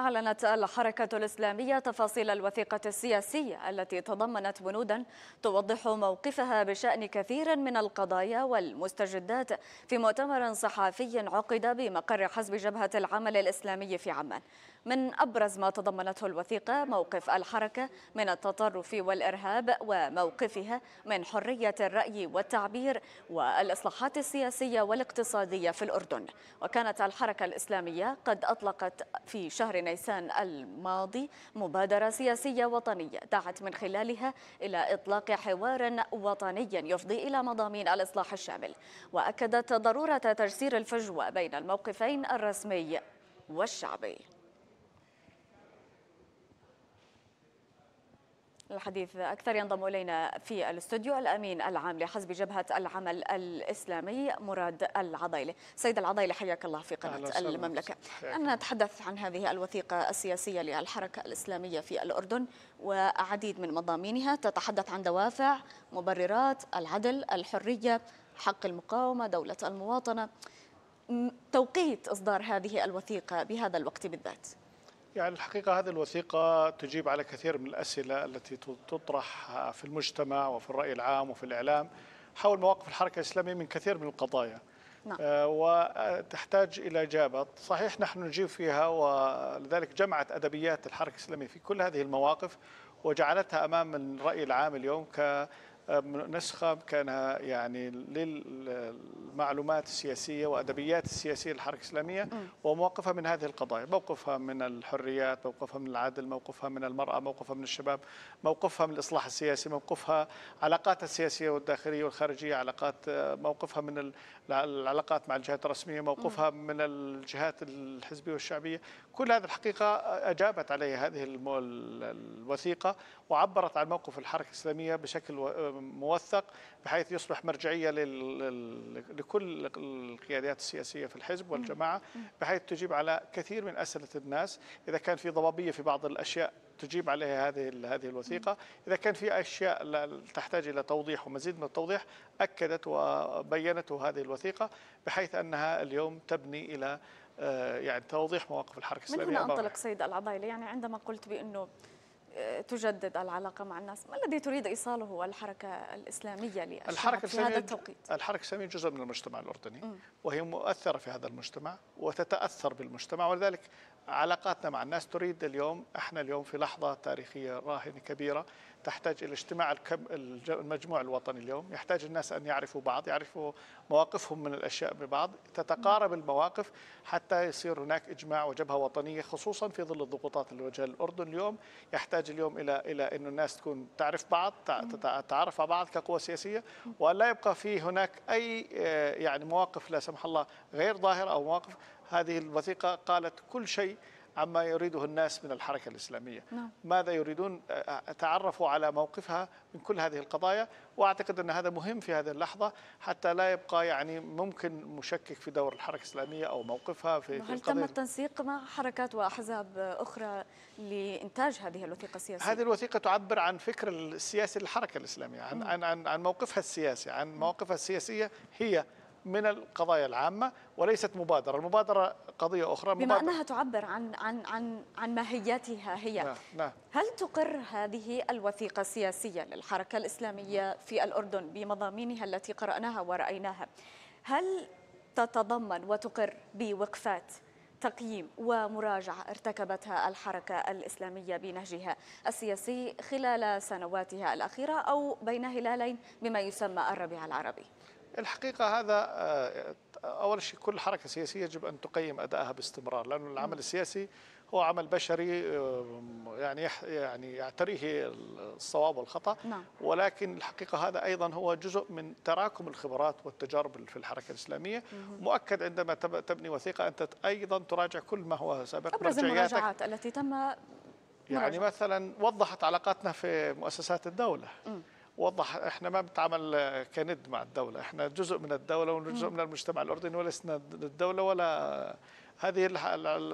أعلنت الحركة الإسلامية تفاصيل الوثيقة السياسية التي تضمنت بنودا توضح موقفها بشأن كثير من القضايا والمستجدات في مؤتمر صحفي عقد بمقر حزب جبهة العمل الإسلامي في عمان من أبرز ما تضمنته الوثيقة موقف الحركة من التطرف والإرهاب وموقفها من حرية الرأي والتعبير والإصلاحات السياسية والاقتصادية في الأردن وكانت الحركة الإسلامية قد أطلقت في شهر نيسان الماضي مبادرة سياسية وطنية دعت من خلالها إلى إطلاق حوار وطني يفضي إلى مضامين الإصلاح الشامل وأكدت ضرورة تجسير الفجوة بين الموقفين الرسمي والشعبي الحديث أكثر ينضم إلينا في الاستوديو الأمين العام لحزب جبهة العمل الإسلامي مراد العضيلي سيد العضيلي حياك الله في قناة المملكة أنا نتحدث عن هذه الوثيقة السياسية للحركة الإسلامية في الأردن وعديد من مضامينها تتحدث عن دوافع مبررات العدل الحرية حق المقاومة دولة المواطنة توقيت إصدار هذه الوثيقة بهذا الوقت بالذات يعني الحقيقة هذه الوثيقة تجيب على كثير من الأسئلة التي تطرح في المجتمع وفي الرأي العام وفي الإعلام حول مواقف الحركة الإسلامية من كثير من القضايا نعم. آه، وتحتاج إلى إجابة صحيح نحن نجيب فيها ولذلك جمعت أدبيات الحركة الإسلامية في كل هذه المواقف وجعلتها أمام الرأي العام اليوم ك نسخة كان يعني للمعلومات السياسية وأدبيات السياسية للحركة الإسلامية وموقفها من هذه القضايا موقفها من الحريات موقفها من العدل موقفها من المرأة موقفها من الشباب موقفها من الإصلاح السياسي موقفها علاقاتها السياسية والداخلية والخارجية علاقات موقفها من العلاقات مع الجهات الرسمية موقفها من الجهات الحزبية والشعبية كل هذه الحقيقة أجابت عليها هذه الوثيقة وعبرت عن موقف الحركة الإسلامية بشكل موثق بحيث يصبح مرجعية لكل القيادات السياسية في الحزب والجماعة بحيث تجيب على كثير من أسئلة الناس إذا كان في ضبابية في بعض الأشياء تجيب عليها هذه هذه الوثيقه، اذا كان في اشياء تحتاج الى توضيح ومزيد من التوضيح اكدت وبينته هذه الوثيقه بحيث انها اليوم تبني الى آه، يعني توضيح مواقف الحركه الاسلاميه من هنا انطلق سيد العضايلي يعني عندما قلت بانه تجدد العلاقة مع الناس ما الذي تريد إيصاله الحركة الإسلامية الحركة في هذا التوقيت؟ الحركة الإسلامية جزء من المجتمع الأردني وهي مؤثرة في هذا المجتمع وتتأثر بالمجتمع ولذلك علاقاتنا مع الناس تريد اليوم احنا اليوم في لحظة تاريخية راهنة كبيرة تحتاج إلى اجتماع المجموع الوطني اليوم يحتاج الناس أن يعرفوا بعض يعرفوا مواقفهم من الأشياء ببعض تتقارب المواقف حتى يصير هناك إجماع وجبهة وطنية خصوصا في ظل الضغوطات اللي واجهها الأردن اليوم يحتاج اليوم إلى إلى أن الناس تكون تعرف بعض تتعرف على بعض كقوى سياسية ولا يبقى في هناك أي آه، يعني مواقف لا سمح الله غير ظاهرة أو مواقف هذه الوثيقة قالت كل شيء عما يريده الناس من الحركة الإسلامية نعم. ماذا يريدون تعرفوا على موقفها من كل هذه القضايا وأعتقد أن هذا مهم في هذه اللحظة حتى لا يبقى يعني ممكن مشكك في دور الحركة الإسلامية أو موقفها في, هل تم التنسيق مع حركات وأحزاب أخرى لإنتاج هذه الوثيقة السياسية؟ هذه الوثيقة تعبر عن فكر السياسي للحركة الإسلامية عن, نعم. عن, عن, عن موقفها السياسي عن مواقفها السياسية هي من القضايا العامه وليست مبادره، المبادره قضيه اخرى بما مبادرة. انها تعبر عن عن عن عن ماهيتها هي نعم. نعم. هل تقر هذه الوثيقه السياسيه للحركه الاسلاميه في الاردن بمضامينها التي قراناها ورايناها هل تتضمن وتقر بوقفات تقييم ومراجعة ارتكبتها الحركة الإسلامية بنهجها السياسي خلال سنواتها الأخيرة أو بين هلالين بما يسمى الربيع العربي الحقيقة هذا آه، أول شيء كل حركة سياسية يجب أن تقيم أدائها باستمرار لأن العمل السياسي هو عمل بشري آه، يعني يعني يعتريه الصواب والخطا نعم. ولكن الحقيقه هذا ايضا هو جزء من تراكم الخبرات والتجارب في الحركه الاسلاميه مؤكد عندما تبني وثيقه انت ايضا تراجع كل ما هو سابق ابرز المراجعات التي تم يعني مثلا وضحت علاقاتنا في مؤسسات الدوله مم. وضح احنا ما بنتعامل كند مع الدوله، احنا جزء من الدوله وجزء من المجتمع الاردني ولسنا الدوله ولا هذه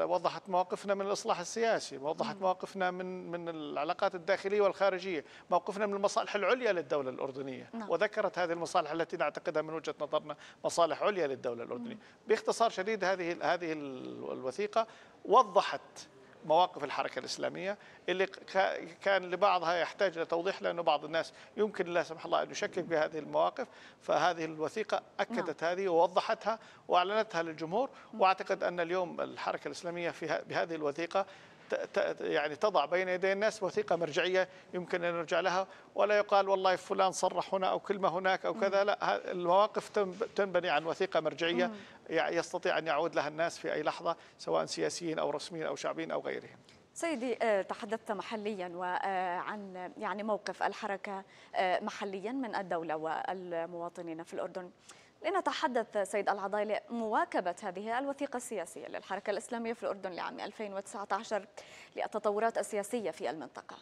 وضحت مواقفنا من الاصلاح السياسي، وضحت مواقفنا من من العلاقات الداخليه والخارجيه، موقفنا من المصالح العليا للدوله الاردنيه، نعم. وذكرت هذه المصالح التي نعتقدها من وجهه نظرنا مصالح عليا للدوله الاردنيه، باختصار شديد هذه هذه الوثيقه وضحت مواقف الحركة الإسلامية اللي كان لبعضها يحتاج إلى توضيح لأنه بعض الناس يمكن لا سمح الله أن يشكك بهذه المواقف فهذه الوثيقة أكدت نعم. هذه ووضحتها وأعلنتها للجمهور نعم. وأعتقد أن اليوم الحركة الإسلامية في بهذه الوثيقة يعني تضع بين يدي الناس وثيقة مرجعية يمكن أن نرجع لها ولا يقال والله فلان صرح هنا أو كلمة هناك أو كذا لا المواقف تنبني عن وثيقة مرجعية يستطيع أن يعود لها الناس في أي لحظة سواء سياسيين أو رسميين أو شعبيين أو غيرهم سيدي آه، تحدثت محليا وعن آه، يعني موقف الحركة آه، محليا من الدولة والمواطنين في الأردن لنتحدث سيد العضايل مواكبة هذه الوثيقة السياسية للحركة الإسلامية في الأردن لعام 2019 للتطورات السياسية في المنطقة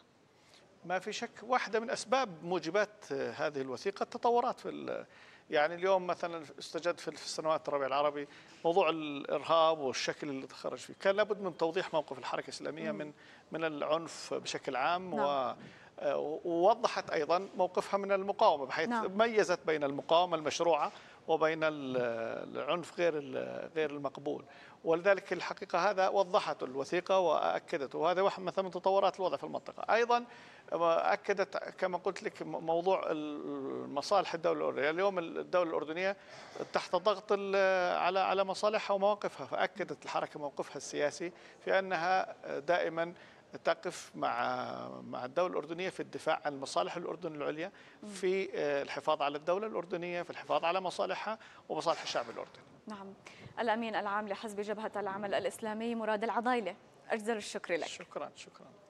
ما في شك واحدة من أسباب موجبات هذه الوثيقة التطورات في يعني اليوم مثلا استجد في السنوات الربيع العربي موضوع الارهاب والشكل اللي تخرج فيه، كان لابد من توضيح موقف الحركه الاسلاميه من من العنف بشكل عام نعم. آه، ووضحت أيضا موقفها من المقاومة بحيث نعم. ميزت بين المقاومة المشروعة وبين العنف غير غير المقبول ولذلك الحقيقة هذا وضحته الوثيقة وأكدته وهذا واحد مثلا من تطورات الوضع في المنطقة أيضا أكدت كما قلت لك موضوع مصالح الدولة الأردنية اليوم الدولة الأردنية تحت ضغط على على مصالحها ومواقفها فأكدت الحركة موقفها السياسي في أنها دائما تقف مع مع الدوله الاردنيه في الدفاع عن مصالح الاردن العليا في آه، الحفاظ على الدوله الاردنيه في الحفاظ على مصالحها ومصالح الشعب الاردني. نعم الامين العام لحزب جبهه العمل الاسلامي مراد العضايله اجزل الشكر لك. شكرا شكرا.